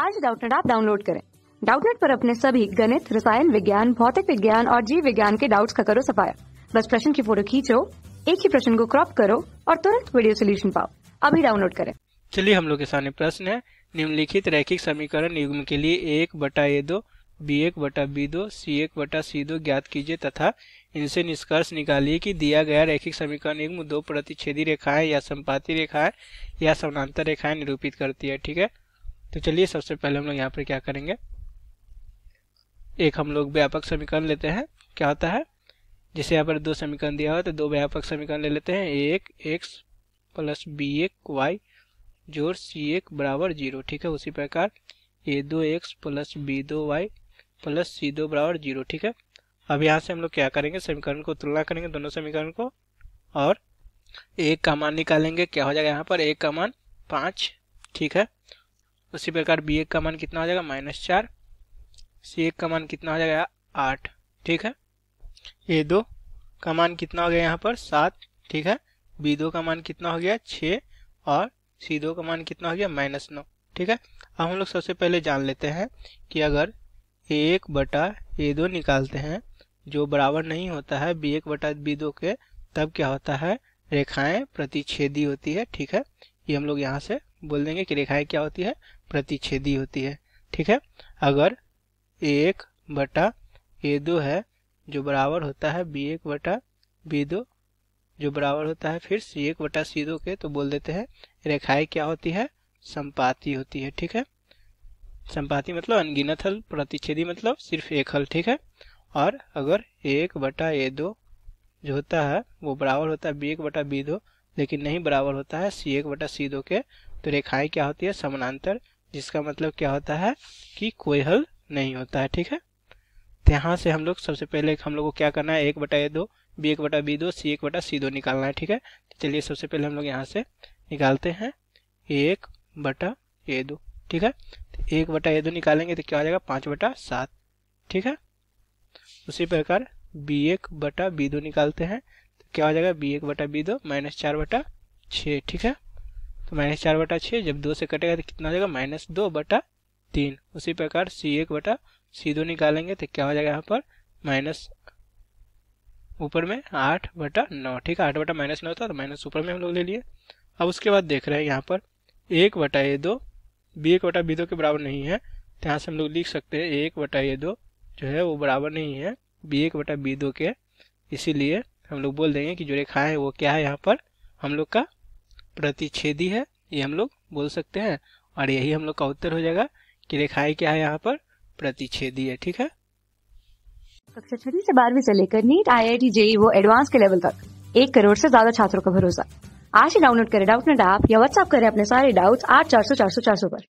आज डाउटनेट आप डाउनलोड करें डाउटनेट पर अपने सभी गणित रसायन विज्ञान भौतिक विज्ञान और जीव विज्ञान के डाउट्स का करो सफाया बस प्रश्न की फोटो खींचो एक ही प्रश्न को क्रॉप करो और तुरंत वीडियो सोल्यूशन पाओ अभी डाउनलोड करें चलिए हम लोग के सामने प्रश्न है निम्नलिखित रैखिक समीकरण युग्म के लिए एक बटा ए दो बी एक बटा बी दो सी एक बटा सी दो ज्ञात कीजिए तथा इनसे निष्कर्ष निकालिए कि दिया गया रैखिक समीकरण युग्म दो प्रतिच्छेदी रेखाएं या संपाती रेखाएं या समानांतर रेखाएं निरूपित करती है ठीक है तो चलिए सबसे पहले हम लोग यहाँ पर क्या करेंगे एक हम लोग व्यापक समीकरण लेते हैं क्या होता है जैसे यहाँ पर दो समीकरण दिया हो तो दो व्यापक समीकरण ले लेते हैं ए एक एक्स प्लस बी एक वाई जोर सी एक बराबर जीरो ठीक है उसी प्रकार ए दो एक्स प्लस बी दो वाई प्लस सी दो बराबर जीरो ठीक है अब यहाँ से हम लोग क्या करेंगे समीकरण को तुलना करेंगे दोनों समीकरण को और एक का मान निकालेंगे क्या हो जाएगा यहाँ पर एक का मान पाँच ठीक है उसी प्रकार बी एक का मान कितना हो जाएगा माइनस चार सी एक का मान कितना हो जाएगा आठ ठीक है ए दो का मान कितना हो गया यहाँ पर सात ठीक है बी दो का मान कितना हो गया छः और सी दो का मान कितना हो गया माइनस नौ ठीक है अब हम लोग सबसे पहले जान लेते हैं कि अगर ए एक बटा ए दो निकालते हैं जो बराबर नहीं होता है बी एक बटा बी दो के तब क्या होता है रेखाएं प्रतिच्छेदी होती है ठीक है ये हम लोग यहाँ से बोल देंगे कि रेखाएं क्या होती है प्रतिच्छेदी होती है ठीक है अगर एक बटा ए दो है जो बराबर होता है बी एक बटा बी दो जो बराबर होता है फिर सी एक बटा सी दो के तो बोल देते हैं रेखाएं क्या होती है संपाती होती है ठीक है संपाती मतलब अनगिनत हल प्रतिच्छेदी मतलब सिर्फ एक हल ठीक है और अगर एक बटा ए दो जो होता है वो बराबर होता है बी एक बटा बी दो लेकिन नहीं बराबर होता है सी एक बटा सी दो के तो रेखाएं क्या होती है समानांतर जिसका मतलब क्या होता है कि कोई हल नहीं होता है ठीक है तो यहाँ से हम लोग सबसे पहले हम लोग को क्या करना है एक बटा ए दो बी एक बटा बी दो सी एक बटा सी दो निकालना है ठीक है तो चलिए सबसे पहले हम लोग यहाँ से निकालते हैं एक बटा ए दो ठीक है तो एक बटा ए दो निकालेंगे तो क्या हो जाएगा पाँच बटा सात ठीक है उसी प्रकार बी एक बटा बी दो निकालते हैं क्या हो जाएगा बी एक बटा बी दो माइनस चार बटा छः ठीक है तो माइनस चार बटा छः जब दो से कटेगा तो कितना हो जाएगा माइनस दो बटा तीन उसी प्रकार सी एक बटा सी दो निकालेंगे तो क्या हो जाएगा यहाँ पर माइनस ऊपर में आठ बटा नौ ठीक है आठ बटा माइनस नौ था तो माइनस ऊपर में हम लोग ले लिए अब उसके बाद देख रहे हैं यहाँ पर एक बटा ये दो बी एक बटा बी दो के बराबर नहीं है तो यहाँ से हम लोग लिख सकते हैं एक बटा ये दो जो है वो बराबर नहीं है बी एक बटा बी दो के इसीलिए हम लोग बोल देंगे कि जो रेखा है वो क्या है यहाँ पर हम लोग का प्रतिच्छेदी है ये हम लोग बोल सकते हैं और यही हम लोग का उत्तर हो जाएगा कि रेखाएं क्या है यहाँ पर प्रतिच्छेदी है ठीक है कक्षा छठी से बारहवीं से लेकर NEET I I T JEE वो एडवांस के लेवल तक एक करोड़ से ज्यादा छात्रों का भरोसा आज ही डाउनलोड करें डाउट नेट ऐप या व्हाट्सअप करें अपने सारे डाउट आठ चार सौ चार सौ चार सौ पर